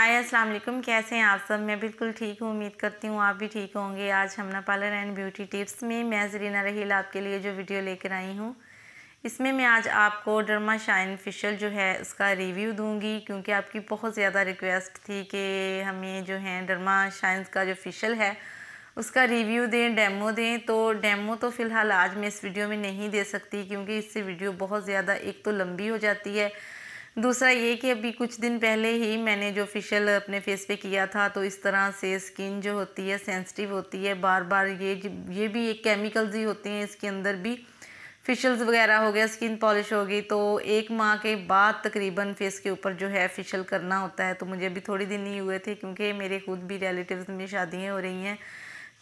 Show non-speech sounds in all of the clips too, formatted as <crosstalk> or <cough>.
हाय अस्सलाम वालेकुम कैसे हैं आप सब मैं बिल्कुल ठीक हूँ उम्मीद करती हूँ आप भी ठीक होंगे आज हमना पार्लर एंड ब्यूटी टिप्स में मैं जरीना रहील आपके लिए जो वीडियो लेकर आई हूँ इसमें मैं आज आपको डरमा शाइन फेशियल जो है उसका रिव्यू दूँगी क्योंकि आपकी बहुत ज़्यादा रिक्वेस्ट थी कि हमें जो है डरमा शाइन का जो फेशियल है उसका रिव्यू दें डेमो दें तो डेमो तो फ़िलहाल आज मैं इस वीडियो में नहीं दे सकती क्योंकि इससे वीडियो बहुत ज़्यादा एक तो लंबी हो जाती है दूसरा ये कि अभी कुछ दिन पहले ही मैंने जो फेशियल अपने फेस पे किया था तो इस तरह से स्किन जो होती है सेंसिटिव होती है बार बार ये ये भी एक केमिकल्स ही होते हैं इसके अंदर भी फेशियल्स वगैरह हो गया स्किन पॉलिश हो गई तो एक माह के बाद तकरीबन फेस के ऊपर जो है फेशियल करना होता है तो मुझे अभी थोड़ी दिन ही हुए थे क्योंकि मेरे खुद भी रिलेटिव्स में शादियाँ हो रही हैं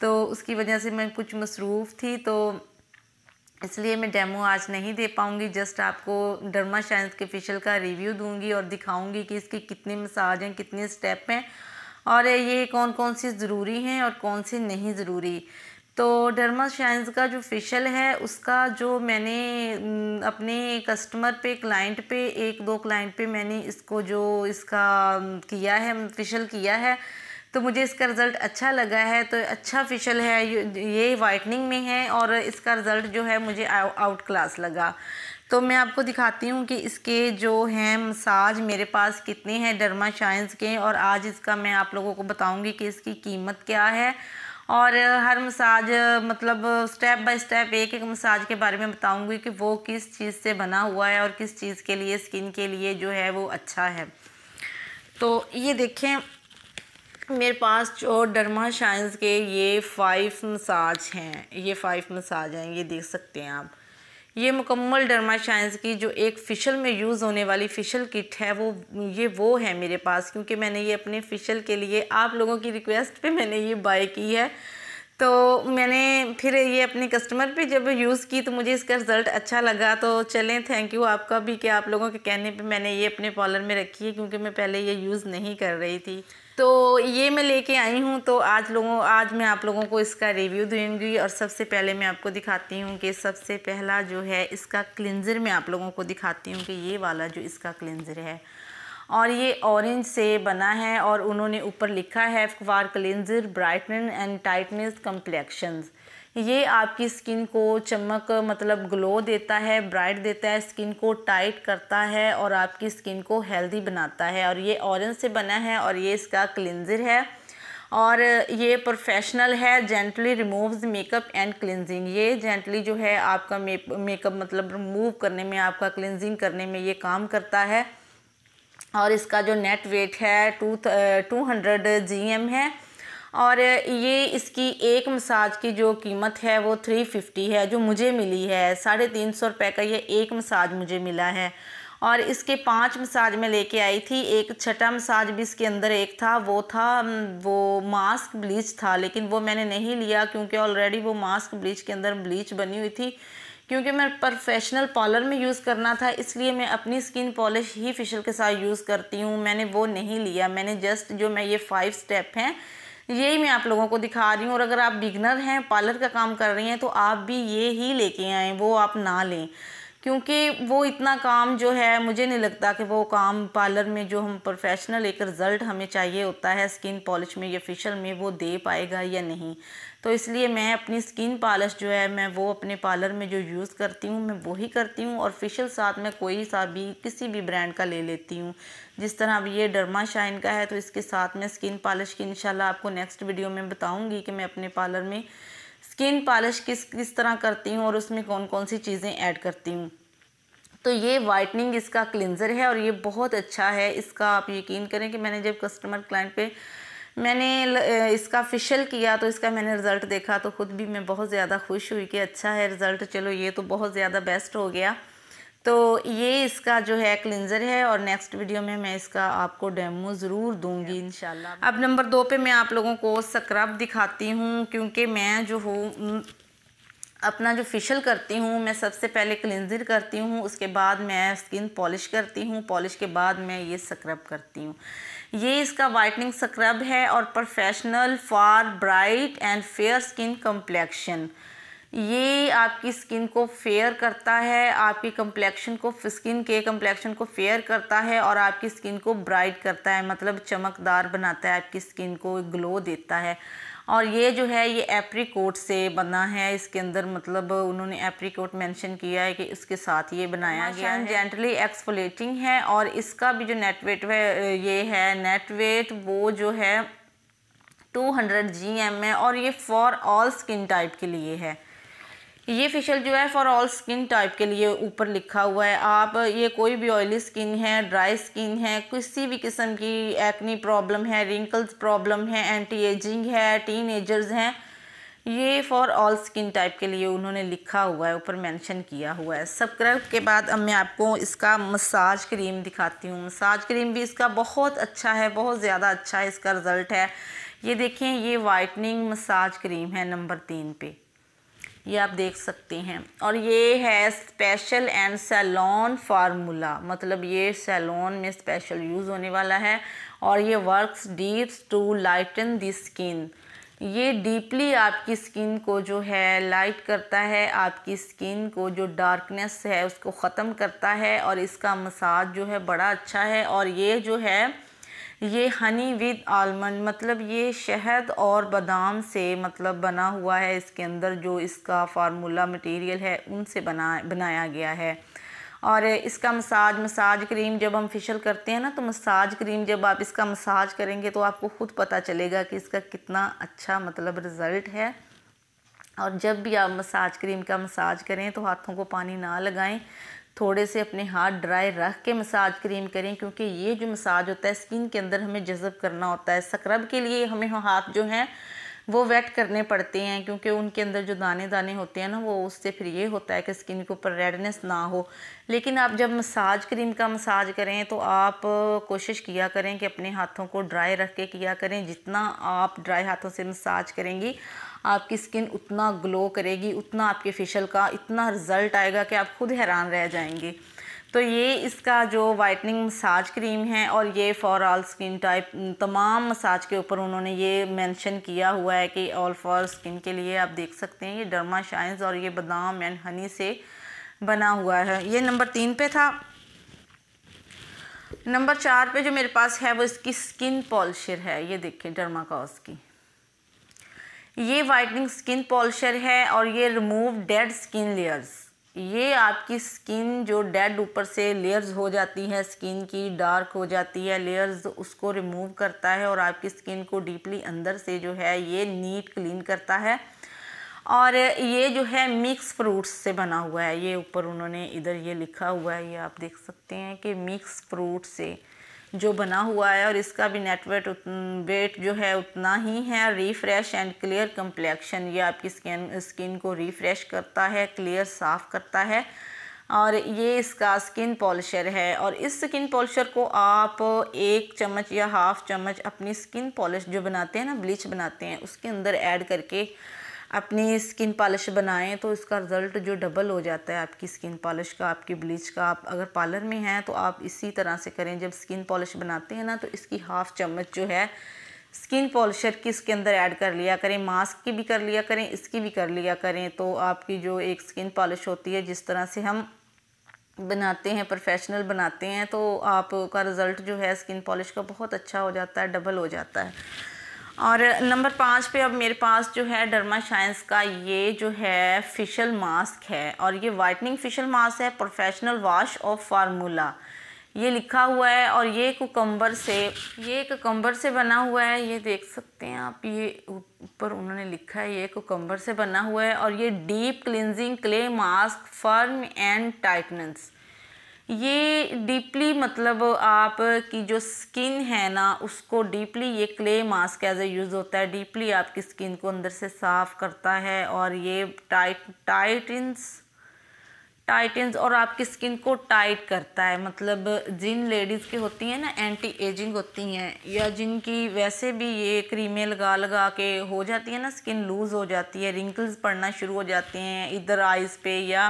तो उसकी वजह से मैं कुछ मसरूफ़ थी तो इसलिए मैं डेमो आज नहीं दे पाऊँगी जस्ट आपको डर्मा शाइंस के फेशियल का रिव्यू दूंगी और दिखाऊंगी कि इसके कितने मसाज हैं कितने स्टेप हैं और ये कौन कौन सी ज़रूरी हैं और कौन सी नहीं ज़रूरी तो डर्मा शाइन्स का जो फेशियल है उसका जो मैंने अपने कस्टमर पे क्लाइंट पे एक दो क्लाइंट पे मैंने इसको जो इसका किया है फेशियल किया है तो मुझे इसका रिज़ल्ट अच्छा लगा है तो अच्छा फेशियल है ये वाइटनिंग में है और इसका रिज़ल्ट जो है मुझे आउट क्लास लगा तो मैं आपको दिखाती हूँ कि इसके जो हैं मसाज मेरे पास कितने हैं डरमा शाइंस के और आज इसका मैं आप लोगों को बताऊँगी कि इसकी कीमत क्या है और हर मसाज मतलब स्टेप बाय स्टेप एक एक मसाज के बारे में बताऊंगी कि वो किस चीज़ से बना हुआ है और किस चीज़ के लिए स्किन के लिए जो है वो अच्छा है तो ये देखें मेरे पास जो डरमा शाइंस के ये फ़ाइव मसाज हैं ये फ़ाइव मसाज हैं ये देख सकते हैं आप ये मुकम्मल डरमा शाइंस की जो एक फ़िशल में यूज़ होने वाली फ़िशल किट है वो ये वो है मेरे पास क्योंकि मैंने ये अपने फ़िशल के लिए आप लोगों की रिक्वेस्ट पे मैंने ये बाय की है तो मैंने फिर ये अपने कस्टमर पे जब यूज़ की तो मुझे इसका रिज़ल्ट अच्छा लगा तो चलें थैंक यू आपका भी कि आप लोगों के कहने पे मैंने ये अपने पॉलर में रखी है क्योंकि मैं पहले ये यूज़ नहीं कर रही थी तो ये मैं लेके आई हूँ तो आज लोगों आज मैं आप लोगों को इसका रिव्यू दूँगी और सबसे पहले मैं आपको दिखाती हूँ कि सबसे पहला जो है इसका क्लिनज़र मैं आप लोगों को दिखाती हूँ कि ये वाला जो इसका क्लिनज़र है और ये ऑरेंज से बना है और उन्होंने ऊपर लिखा है for cleanser brighten and tightness complexion ये आपकी स्किन को चमक मतलब ग्लो देता है ब्राइट देता है स्किन को टाइट करता है और आपकी स्किन को हेल्दी बनाता है और ये ऑरेंज से बना है और ये इसका क्लिनजर है और ये प्रोफेशनल है gently removes makeup and cleansing ये जेंटली जो है आपका मेकअप मतलब रिमूव करने में आपका क्लिनजिंग करने में ये काम करता है और इसका जो नेट वेट है two two hundred G M है और ये इसकी एक मसाज की जो कीमत है वो थ्री फिफ्टी है जो मुझे मिली है साढ़े तीन सौ रुपये का ये एक मसाज मुझे मिला है और इसके पांच मसाज में लेके आई थी एक छठा मसाज भी इसके अंदर एक था वो था वो मास्क ब्लीच था लेकिन वो मैंने नहीं लिया क्योंकि ऑलरेडी वो मास्क ब्लीच के अंदर ब्लीच बनी हुई थी क्योंकि मैं प्रोफेशनल पार्लर में यूज़ करना था इसलिए मैं अपनी स्किन पॉलिश ही फेशियल के साथ यूज़ करती हूँ मैंने वो नहीं लिया मैंने जस्ट जो मैं ये फाइव स्टेप हैं यही मैं आप लोगों को दिखा रही हूँ और अगर आप बिगनर हैं पार्लर का काम कर रही हैं तो आप भी ये ही लेके आएँ वो आप ना लें क्योंकि वो इतना काम जो है मुझे नहीं लगता कि वो काम पार्लर में जो हम प्रोफेशनल एक रिज़ल्ट हमें चाहिए होता है स्किन पॉलिश में या फेशियल में वो दे पाएगा या नहीं तो इसलिए मैं अपनी स्किन पॉलिश जो है मैं वो अपने पार्लर में जो यूज़ करती हूँ मैं वही करती हूँ और फेशियल साथ में कोई सा भी किसी भी ब्रांड का ले लेती हूँ जिस तरह अब ये डरमा शाइन का है तो इसके साथ मैं स्किन पॉलिश की इंशाल्लाह आपको नेक्स्ट वीडियो में बताऊँगी कि मैं अपने पार्लर में स्किन पॉलिश किस किस तरह करती हूँ और उसमें कौन कौन सी चीज़ें ऐड करती हूँ तो ये वाइटनिंग इसका क्लिनज़र है और ये बहुत अच्छा है इसका आप यकीन करें कि मैंने जब कस्टमर क्लाइंट पे मैंने इसका फिशल किया तो इसका मैंने रिज़ल्ट देखा तो ख़ुद भी मैं बहुत ज़्यादा खुश हुई कि अच्छा है रिज़ल्ट चलो ये तो बहुत ज़्यादा बेस्ट हो गया तो ये इसका जो है क्लिनज़र है और नेक्स्ट वीडियो में मैं इसका आपको डेमो ज़रूर दूंगी इन अब नंबर दो पे मैं आप लोगों को स्क्रब दिखाती हूँ क्योंकि मैं जो हूँ अपना जो फेशियल करती हूँ मैं सबसे पहले क्लिनजर करती हूँ उसके बाद मैं स्किन पॉलिश करती हूँ पॉलिश के बाद मैं ये स्क्रब करती हूँ ये इसका वाइटनिंग स्क्रब है और professional for bright and fair skin complexion ये आपकी स्किन को फेयर करता है आपकी कंप्लेक्शन को स्किन के कंप्लेक्शन को फेयर करता है और आपकी स्किन को ब्राइट करता है मतलब चमकदार बनाता है आपकी स्किन को ग्लो देता है और ये जो है ये एप्रीकोट से बना है इसके अंदर मतलब उन्होंने एप्रीकोट मेंशन किया है कि इसके साथ ये बनाया गया है जेंटली एक्सफोलेटिंग है और इसका भी जो नेटवेट है ये है नेटवेट वो जो है 200 जी एम है और ये फॉर ऑल स्किन टाइप के लिए है ये फेशियल जो है फॉर ऑल स्किन टाइप के लिए ऊपर लिखा हुआ है आप ये कोई भी ऑयली स्किन है ड्राई स्किन है किसी भी किस्म की एक्नी प्रॉब्लम है रिंकल्स प्रॉब्लम है एंटी एजिंग है टीन एजर्स हैं ये फॉर ऑल स्किन टाइप के लिए उन्होंने लिखा हुआ है ऊपर मेंशन किया हुआ है सब्सक्राइब के बाद अब मैं आपको इसका मसाज क्रीम दिखाती हूँ मसाज क्रीम भी इसका बहुत अच्छा है बहुत ज़्यादा अच्छा है इसका रिज़ल्ट है ये देखें ये वाइटनिंग मसाज क्रीम है नंबर तीन पे ये आप देख सकते हैं और ये है स्पेशल एंड सैलॉन फार्मूला मतलब ये सैलोन में स्पेशल यूज़ होने वाला है और ये works deep to lighten the skin ये डीपली आपकी स्किन को जो है लाइट करता है आपकी स्किन को जो डार्कनेस है उसको ख़त्म करता है और इसका मसाज जो है बड़ा अच्छा है और ये जो है ये हनी विद आलमंड मतलब ये शहद और बादाम से मतलब बना हुआ है इसके अंदर जो इसका फार्मूला मटेरियल है उनसे बना बनाया गया है और इसका मसाज मसाज क्रीम जब हम फेशल करते हैं ना तो मसाज क्रीम जब आप इसका मसाज करेंगे तो आपको ख़ुद पता चलेगा कि इसका कितना अच्छा मतलब रिज़ल्ट है और जब भी आप मसाज क्रीम का मसाज करें तो हाथों को पानी ना लगाएं थोड़े से अपने हाथ ड्राई रख के मसाज क्रीम करें क्योंकि ये जो मसाज होता है स्किन के अंदर हमें जज़ब करना होता है सक्रब के लिए हमें हाथ जो हैं वो वेट करने पड़ते हैं क्योंकि उनके अंदर जो दाने दाने होते हैं ना वो उससे फिर ये होता है कि स्किन के ऊपर रेडनेस ना हो लेकिन आप जब मसाज क्रीम का मसाज करें तो आप कोशिश किया करें कि अपने हाथों को ड्राई रख के किया करें जितना आप ड्राई हाथों से मसाज करेंगी आपकी स्किन उतना ग्लो करेगी उतना आपके फेशियल का इतना रिज़ल्ट आएगा कि आप खुद हैरान रह जाएंगे तो ये इसका जो वाइटनिंग मसाज क्रीम है और ये फॉर ऑल स्किन टाइप तमाम मसाज के ऊपर उन्होंने ये मेंशन किया हुआ है कि ऑल फॉर स्किन के लिए आप देख सकते हैं ये डर्मा शाइंस और ये बादाम एंड हनी से बना हुआ है ये नंबर तीन पे था नंबर चार पे जो मेरे पास है वो इसकी स्किन पॉलिशर है ये देखें डर्मा कॉस की ये वाइटनिंग स्किन पॉलिशर है और ये रिमूव डेड स्किन लेयर्स ये आपकी स्किन जो डेड ऊपर से लेयर्स हो जाती है स्किन की डार्क हो जाती है लेयर्स उसको रिमूव करता है और आपकी स्किन को डीपली अंदर से जो है ये नीट क्लीन करता है और ये जो है मिक्स फ्रूट्स से बना हुआ है ये ऊपर उन्होंने इधर ये लिखा हुआ है ये आप देख सकते हैं कि मिक्स फ्रूट से जो बना हुआ है और इसका भी नेटवर्ट वेट वेट जो है उतना ही है रिफ़्रेश एंड क्लियर कम्प्लेक्शन ये आपकी स्किन स्किन को रिफ़्रेश करता है क्लियर साफ़ करता है और ये इसका स्किन पॉलिशर है और इस स्किन पॉलिशर को आप एक चम्मच या हाफ़ चम्मच अपनी स्किन पॉलिश जो बनाते हैं ना ब्लीच बनाते हैं उसके अंदर ऐड करके अपनी स्किन पॉलिश बनाएं तो इसका रिज़ल्ट जो डबल हो जाता है आपकी स्किन पॉलिश का आपकी ब्लीच का आप अगर पार्लर में हैं तो आप इसी तरह से करें जब स्किन पॉलिश बनाते हैं ना तो इसकी हाफ़ चम्मच जो है स्किन पॉलिशर की इसके अंदर ऐड कर लिया करें मास्क की भी कर लिया करें इसकी भी कर लिया करें तो आपकी जो एक स्किन पॉलिश होती है जिस तरह से हम बनाते हैं प्रोफेशनल बनाते हैं तो आपका रिज़ल्ट जो है स्किन पॉलिश का बहुत अच्छा हो जाता है डबल हो जाता है और नंबर पाँच पे अब मेरे पास जो है डर्मा शाइंस का ये जो है फिशल मास्क है और ये वाइटनिंग फ़िशल मास्क है प्रोफेशनल वॉश ऑफ फार्मूला ये लिखा हुआ है और ये कोकम्बर से ये कोकम्बर से बना हुआ है ये देख सकते हैं आप ये ऊपर उन्होंने लिखा है ये कोकम्बर से बना हुआ है और ये deep cleansing clay mask firm and tightness ये डीपली मतलब आप की जो स्किन है ना उसको डीपली ये clay mask as a use होता है डीपली आपकी स्किन को अंदर से साफ़ करता है और ये टाइट टाइटन्स टाइटन्स और आपकी स्किन को टाइट करता है मतलब जिन लेडीज़ की होती हैं ना एंटी एजिंग होती हैं या जिनकी वैसे भी ये क्रीमें लगा लगा के हो जाती है ना स्किन लूज़ हो जाती है रिंकल्स पड़ना शुरू हो जाते हैं इधर आइज़ पे या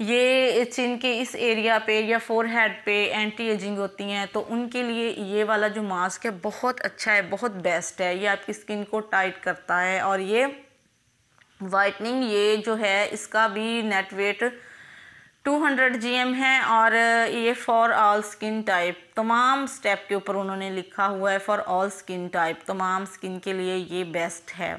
ये चिन के इस एरिया पे या फोर हेड पे एंटी एजिंग होती हैं तो उनके लिए ये वाला जो मास्क है बहुत अच्छा है बहुत बेस्ट है ये आपकी स्किन को टाइट करता है और ये वाइटनिंग ये जो है इसका भी नेट वेट 200 जीएम है और ये फॉर ऑल स्किन टाइप तमाम स्टेप के ऊपर उन्होंने लिखा हुआ है फॉर ऑल स्किन टाइप तमाम स्किन के लिए ये बेस्ट है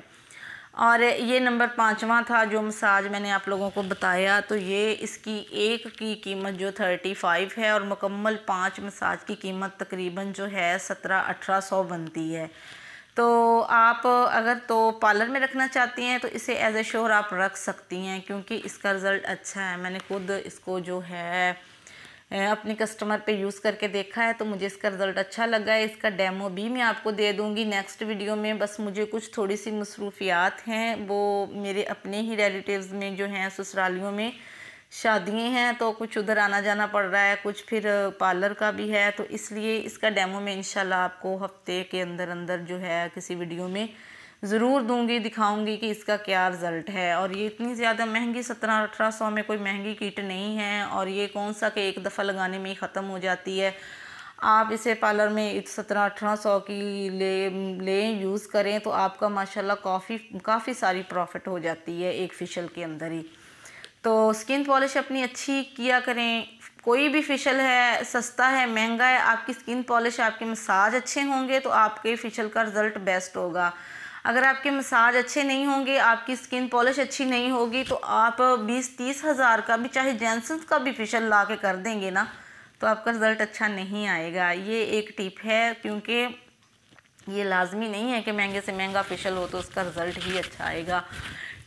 और ये नंबर पाँचवा था जो मसाज मैंने आप लोगों को बताया तो ये इसकी एक की कीमत जो थर्टी फाइव है और मुकम्मल पाँच मसाज की कीमत तकरीबन जो है सत्रह अठारह सौ बनती है तो आप अगर तो पार्लर में रखना चाहती हैं तो इसे एज ए शोर आप रख सकती हैं क्योंकि इसका रिज़ल्ट अच्छा है मैंने खुद इसको जो है अपने कस्टमर पे यूज़ करके देखा है तो मुझे इसका रिज़ल्ट अच्छा लगा है इसका डेमो भी मैं आपको दे दूँगी नेक्स्ट वीडियो में बस मुझे कुछ थोड़ी सी मसरूफियात हैं वो मेरे अपने ही रिलेटिव्स में जो हैं ससुरालियों में शादियाँ हैं तो कुछ उधर आना जाना पड़ रहा है कुछ फिर पार्लर का भी है तो इसलिए इसका डेमो मैं इनशाला आपको हफ्ते के अंदर अंदर जो है किसी वीडियो में ज़रूर दूंगी दिखाऊंगी कि इसका क्या रिज़ल्ट है और ये इतनी ज़्यादा महंगी सत्रह अठारह सौ में कोई महंगी किट नहीं है और ये कौन सा कि एक दफ़ा लगाने में ही ख़त्म हो जाती है आप इसे पार्लर में सत्रह अठारह सौ की ले लें यूज़ करें तो आपका माशाल्लाह काफ़ी काफ़ी सारी प्रॉफिट हो जाती है एक फ़िशल के अंदर ही तो स्किन पॉलिश अपनी अच्छी किया करें कोई भी फ़िशल है सस्ता है महंगा है आपकी स्किन पॉलिश आपके मसाज अच्छे होंगे तो आपके फ़िशल का रिज़ल्ट बेस्ट होगा अगर आपके मसाज अच्छे नहीं होंगे आपकी स्किन पॉलिश अच्छी नहीं होगी तो आप बीस तीस हज़ार का भी चाहे जेंसन्स का भी फेशियल ला के कर देंगे ना तो आपका रिज़ल्ट अच्छा नहीं आएगा ये एक टिप है क्योंकि ये लाजमी नहीं है कि महंगे से महंगा फेशियल हो तो उसका रिज़ल्ट ही अच्छा आएगा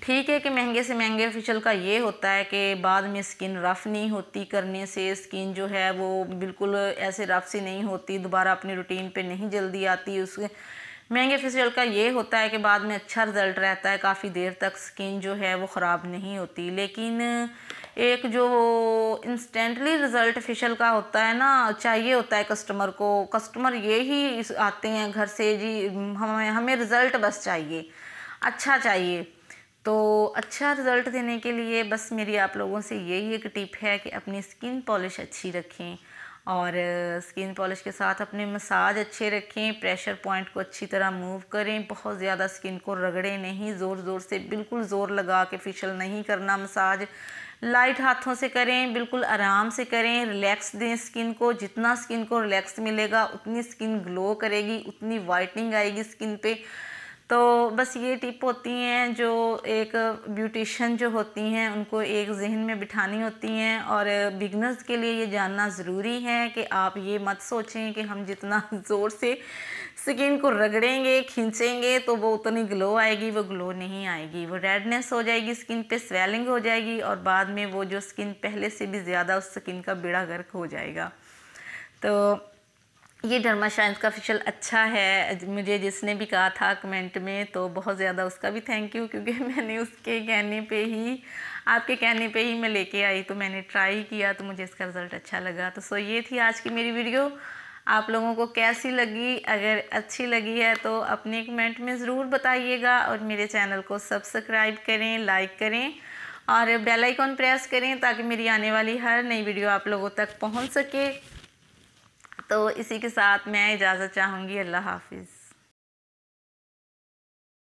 ठीक है कि महंगे से महंगे फेशियल का ये होता है कि बाद में स्किन रफ़ नहीं होती करने से स्किन जो है वो बिल्कुल ऐसे रफ़ सी नहीं होती दोबारा अपनी रूटीन पे नहीं जल्दी आती उस महंगे फेशियल का ये होता है कि बाद में अच्छा रिज़ल्ट रहता है काफ़ी देर तक स्किन जो है वो ख़राब नहीं होती लेकिन एक जो इंस्टेंटली रिज़ल्ट फेशियल का होता है ना चाहिए होता है कस्टमर को कस्टमर ये ही आते हैं घर से जी हमें हमें रिज़ल्ट बस चाहिए अच्छा चाहिए तो अच्छा रिज़ल्ट देने के लिए बस मेरी आप लोगों से यही एक टिप है कि अपनी स्किन पॉलिश अच्छी रखें और स्किन पॉलिश के साथ अपने मसाज अच्छे रखें प्रेशर पॉइंट को अच्छी तरह मूव करें बहुत ज़्यादा स्किन को रगड़ें नहीं ज़ोर ज़ोर से बिल्कुल ज़ोर लगा के फेशियल नहीं करना मसाज लाइट हाथों से करें बिल्कुल आराम से करें रिलैक्स दें स्किन को जितना स्किन को रिलैक्स मिलेगा उतनी स्किन ग्लो करेगी उतनी वाइटनिंग आएगी स्किन पे तो बस ये टिप होती हैं जो एक ब्यूटिशन जो होती हैं उनको एक जहन में बिठानी होती हैं और बिगनर्स के लिए ये जानना ज़रूरी है कि आप ये मत सोचें कि हम जितना <laughs> ज़ोर से स्किन को रगड़ेंगे खींचेंगे तो वो उतनी ग्लो आएगी वो ग्लो नहीं आएगी वो रेडनेस हो जाएगी स्किन पे स्वेलिंग हो जाएगी और बाद में वो जो स्किन पहले से भी ज़्यादा उस स्किन का बेड़ा गर्क हो जाएगा तो ये डरमा शाइंस का फेशियल अच्छा है मुझे जिसने भी कहा था कमेंट में तो बहुत ज़्यादा उसका भी थैंक यू क्योंकि <laughs> मैंने उसके कहने पे ही आपके कहने पे ही मैं लेके आई तो मैंने ट्राई किया तो मुझे इसका रिज़ल्ट अच्छा लगा तो सो ये थी आज की मेरी वीडियो आप लोगों को कैसी लगी अगर अच्छी लगी है तो अपने कमेंट में ज़रूर बताइएगा और मेरे चैनल को सब्सक्राइब करें लाइक करें और बेल आइकॉन प्रेस करें ताकि मेरी आने वाली हर नई वीडियो आप लोगों तक पहुंच सके तो इसी के साथ मैं इजाज़त चाहूँगी अल्लाह हाफिज़